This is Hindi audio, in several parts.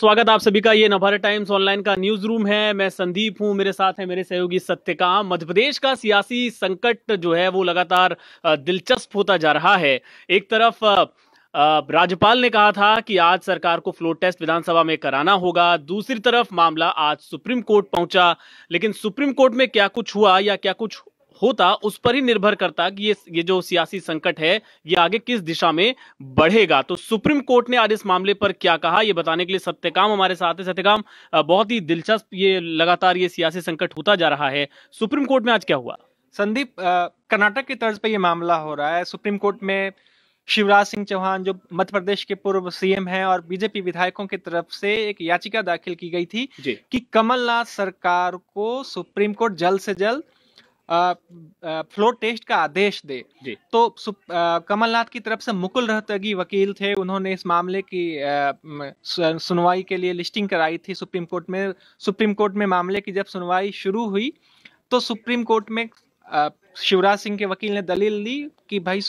स्वागत आप सभी का ये नवभारत टाइम्स ऑनलाइन का न्यूज रूम है मैं संदीप हूं मेरे साथ है मेरे सहयोगी सत्यकाम मध्य प्रदेश का सियासी संकट जो है वो लगातार दिलचस्प होता जा रहा है एक तरफ राज्यपाल ने कहा था कि आज सरकार को फ्लोर टेस्ट विधानसभा में कराना होगा दूसरी तरफ मामला आज सुप्रीम कोर्ट पहुंचा लेकिन सुप्रीम कोर्ट में क्या कुछ हुआ या क्या कुछ होता उस पर ही निर्भर करता कि ये ये जो सियासी संकट है ये आगे किस दिशा में बढ़ेगा तो सुप्रीम कोर्ट ने आज इस मामले पर क्या कहा ये बताने के लिए सत्यकाम हमारे साथ है सत्यकाम बहुत ही दिलचस्प ये लगातार ये सियासी संकट होता जा रहा है सुप्रीम कोर्ट में आज क्या हुआ संदीप कर्नाटक की तर्ज पर यह मामला हो रहा है सुप्रीम कोर्ट में शिवराज सिंह चौहान जो मध्य प्रदेश के पूर्व सीएम हैं और बीजेपी विधायकों की तरफ से एक याचिका दाखिल की गई थी कि कमलनाथ सरकार को सुप्रीम कोर्ट जल्द से जल्द फ्लोर टेस्ट का आदेश दे तो कमलनाथ की तरफ से मुकुल रोहतगी वकील थे उन्होंने इस मामले की सुनवाई के लिए लिस्टिंग कराई थी सुप्रीम कोर्ट में सुप्रीम कोर्ट में मामले की जब सुनवाई शुरू हुई तो सुप्रीम कोर्ट में शिवराज सिंह के वकील ने दलील ली कि भाई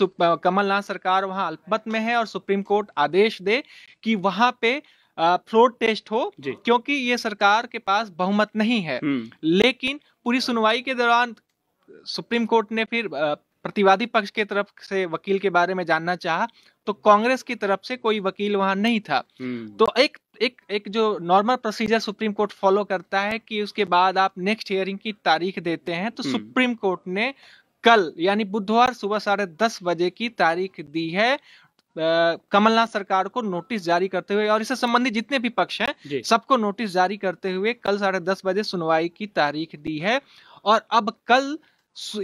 कमलनाथ सरकार वहां अल्पमत में है और सुप्रीम कोर्ट आदेश दे कि वहां पे फ्लोर टेस्ट हो क्योंकि ये सरकार के पास बहुमत नहीं है हम्म। लेकिन पूरी सुनवाई के दौरान सुप्रीम कोर्ट ने फिर प्रतिवादी पक्ष के तरफ से वकील के बारे में जानना चाहा तो कांग्रेस की तरफ से कोई वकील वहां नहीं था हम्म। तो एक एक एक जो normal procedure supreme court follow करता है कि उसके बाद आप नेक्स्ट हियरिंग की तारीख देते हैं तो हम्म। सुप्रीम कोर्ट ने कल यानी बुधवार सुबह साढ़े दस बजे की तारीख दी है कमलनाथ सरकार को नोटिस जारी करते हुए और इससे संबंधित जितने भी पक्ष हैं सबको नोटिस जारी करते हुए कल साढ़े दस बजे सुनवाई की तारीख दी है और अब कल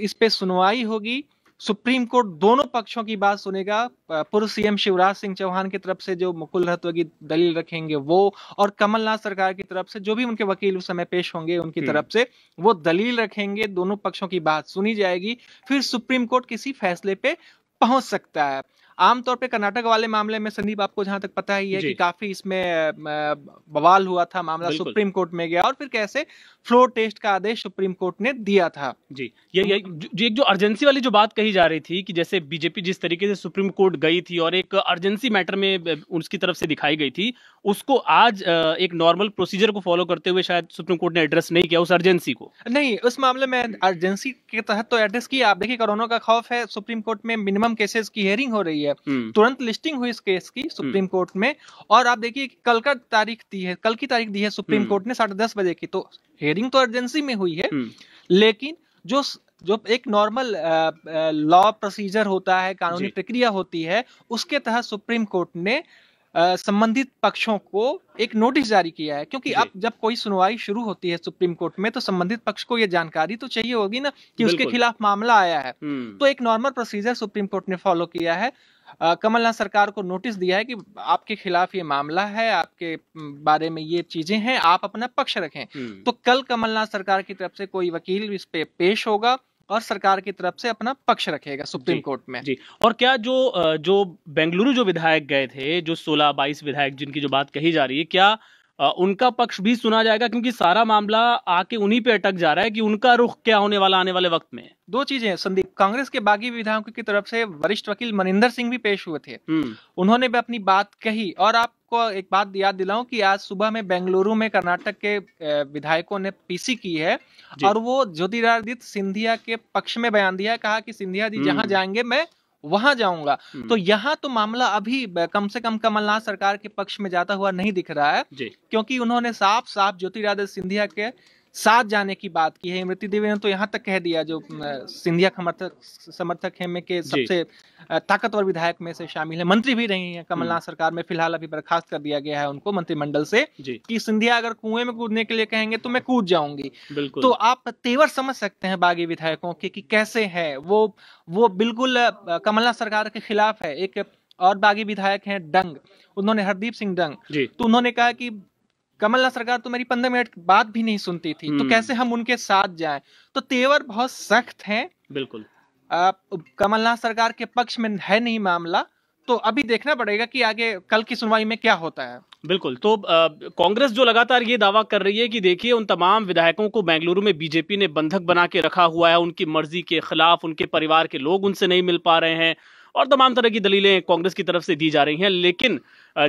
इस पे सुनवाई होगी सुप्रीम कोर्ट दोनों पक्षों की बात सुनेगा पूर्व सीएम शिवराज सिंह चौहान की तरफ से जो मुकुल रत्व की दलील रखेंगे वो और कमलनाथ सरकार की तरफ से जो भी उनके वकील उस समय पेश होंगे उनकी तरफ हम्म। से वो दलील रखेंगे दोनों पक्षों की बात सुनी जाएगी फिर सुप्रीम कोर्ट किसी फैसले पे पहुंच सकता है आमतौर पे कर्नाटक वाले मामले में संदीप आपको जहां तक पता ही है कि काफी इसमें बवाल हुआ था मामला सुप्रीम कोर्ट में गया और फिर कैसे फ्लोर टेस्ट का आदेश सुप्रीम कोर्ट ने दिया था जी ये, ये तो जो, जो अर्जेंसी वाली जो बात कही जा रही थी कि जैसे बीजेपी जिस तरीके से सुप्रीम कोर्ट गई थी और एक अर्जेंसी मैटर में उसकी तरफ से दिखाई गई थी उसको आज एक नॉर्मल प्रोसीजर को फॉलो करते हुए शायद सुप्रीम कोर्ट ने एड्रेस नहीं किया उस अर्जेंसी को नहीं उस मामले में अर्जेंसी के तहत तो एड्रेस किया आप देखिए कोरोना का खौफ है सुप्रीम कोर्ट में मिनिमम केसेस की हेयरिंग हो रही है हम्म। तुरंत लिस्टिंग हुई इस केस की सुप्रीम हम्म। कोर्ट में और आप देखिए कल का तारीख दी है कल की तारीख दी है सुप्रीम हम्म। कोर्ट ने साढ़े बजे की तो हेयरिंग तो अर्जेंसी में हुई है लेकिन जो जो एक नॉर्मल लॉ प्रोसीजर होता है कानूनी प्रक्रिया होती है उसके तहत सुप्रीम कोर्ट ने संबंधित पक्षों को एक नोटिस जारी किया है क्योंकि अब जब कोई सुनवाई शुरू होती है सुप्रीम कोर्ट में तो संबंधित पक्ष को यह जानकारी तो चाहिए होगी ना कि उसके खिलाफ मामला आया है हम्म। तो एक नॉर्मल प्रोसीजर सुप्रीम कोर्ट ने फॉलो किया है कमलनाथ सरकार को नोटिस दिया है कि आपके खिलाफ ये मामला है आपके बारे में ये चीजें हैं आप अपना पक्ष रखें हम्म। तो कल कमलनाथ सरकार की तरफ से कोई वकील इस पे पेश होगा और सरकार की तरफ से अपना पक्ष रखेगा सुप्रीम कोर्ट में जी और क्या जो जो बेंगलुरु जो विधायक गए थे जो सोलह बाईस विधायक जिनकी जो बात कही जा रही है क्या उनका पक्ष भी सुना जाएगा क्योंकि सारा मामला आके उन्हीं पे अटक जा रहा है कि उनका रुख क्या होने वाला आने वाले वक्त में दो चीजें संदीप कांग्रेस के बागी विधायकों की तरफ से वरिष्ठ वकील मनिंदर सिंह भी पेश हुए थे हम्म। उन्होंने भी अपनी बात कही और आप आपको एक बात याद दिलाऊं कि आज सुबह में बेंगलुरु में कर्नाटक के विधायकों ने पीसी की है और वो ज्योतिरादित्य सिंधिया के पक्ष में बयान दिया कहा कि सिंधिया जी जहां हम्म। जाएंगे मैं वहां जाऊंगा हम्म। तो यहाँ तो मामला अभी कम से कम कमलनाथ सरकार के पक्ष में जाता हुआ नहीं दिख रहा है क्योंकि उन्होंने साफ साफ ज्योतिरादित्य सिंधिया के साथ जाने की बात की है इमृति देवी ने तो यहाँ तक कह दिया जो सिंधिया समर्थक समर्थक है में के सबसे ताकतवर विधायक में से शामिल है मंत्री भी रही हैं कमलनाथ हम्म। सरकार में फिलहाल अभी बर्खास्त कर दिया गया है उनको मंत्रिमंडल से कि सिंधिया अगर कुएं में कूदने के लिए कहेंगे तो मैं कूद जाऊंगी तो आप तेवर समझ सकते हैं बागी विधायकों के कि कैसे है वो वो बिल्कुल कमलनाथ सरकार के खिलाफ है एक और बागी विधायक हैं डंग उन्होंने हरदीप सिंह डंग तो उन्होंने कहा कि कमलनाथ सरकार तो मेरी पंद्रह मिनट बात भी नहीं सुनती थी तो हम्म। कैसे हम उनके साथ जाए तो तेवर बहुत सख्त है बिल्कुल कमलनाथ सरकार के पक्ष में है नहीं मामला तो अभी देखना पड़ेगा कि आगे कल की सुनवाई में क्या होता है बिल्कुल तो कांग्रेस जो लगातार ये दावा कर रही है कि देखिए उन तमाम विधायकों को बेंगलुरु में बीजेपी ने बंधक बना के रखा हुआ है उनकी मर्जी के खिलाफ उनके परिवार के लोग उनसे नहीं मिल पा रहे हैं और तमाम तरह की दलीलें कांग्रेस की तरफ से दी जा रही हैं लेकिन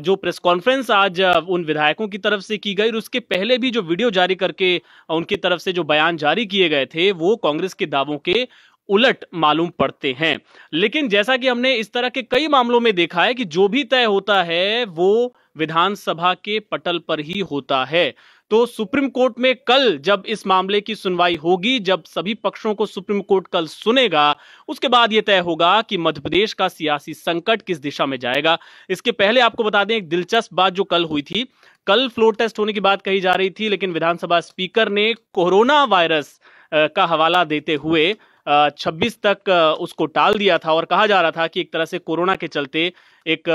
जो प्रेस कॉन्फ्रेंस आज उन विधायकों की तरफ से की गई और उसके पहले भी जो वीडियो जारी करके उनकी तरफ से जो बयान जारी किए गए थे वो कांग्रेस के दावों के उलट मालूम पड़ते हैं लेकिन जैसा कि हमने इस तरह के कई मामलों में देखा है कि जो भी तय होता है वो विधानसभा के पटल पर ही होता है तो सुप्रीम कोर्ट में कल जब इस मामले की सुनवाई होगी जब सभी पक्षों को सुप्रीम कोर्ट कल सुनेगा उसके बाद यह तय होगा कि मध्यप्रदेश का सियासी संकट किस दिशा में जाएगा इसके पहले आपको बता दें एक दिलचस्प बात जो कल हुई थी कल फ्लोर टेस्ट होने की बात कही जा रही थी लेकिन विधानसभा स्पीकर ने कोरोना वायरस का हवाला देते हुए 26 तक उसको टाल दिया था और कहा जा रहा था कि एक तरह से कोरोना के चलते एक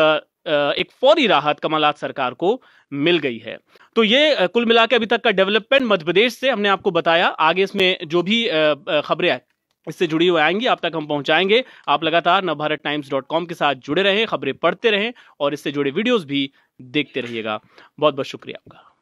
एक फौरी राहत कमलनाथ सरकार को मिल गई है तो ये कुल मिला अभी तक का डेवलपमेंट मध्यप्रदेश से हमने आपको बताया आगे इसमें जो भी खबरें इससे जुड़ी हुई आएंगी आप तक हम पहुंचाएंगे आप लगातार नवभारत टाइम्स डॉट कॉम के साथ जुड़े रहें खबरें पढ़ते रहें और इससे जुड़े वीडियोस भी देखते रहिएगा बहुत बहुत शुक्रिया आपका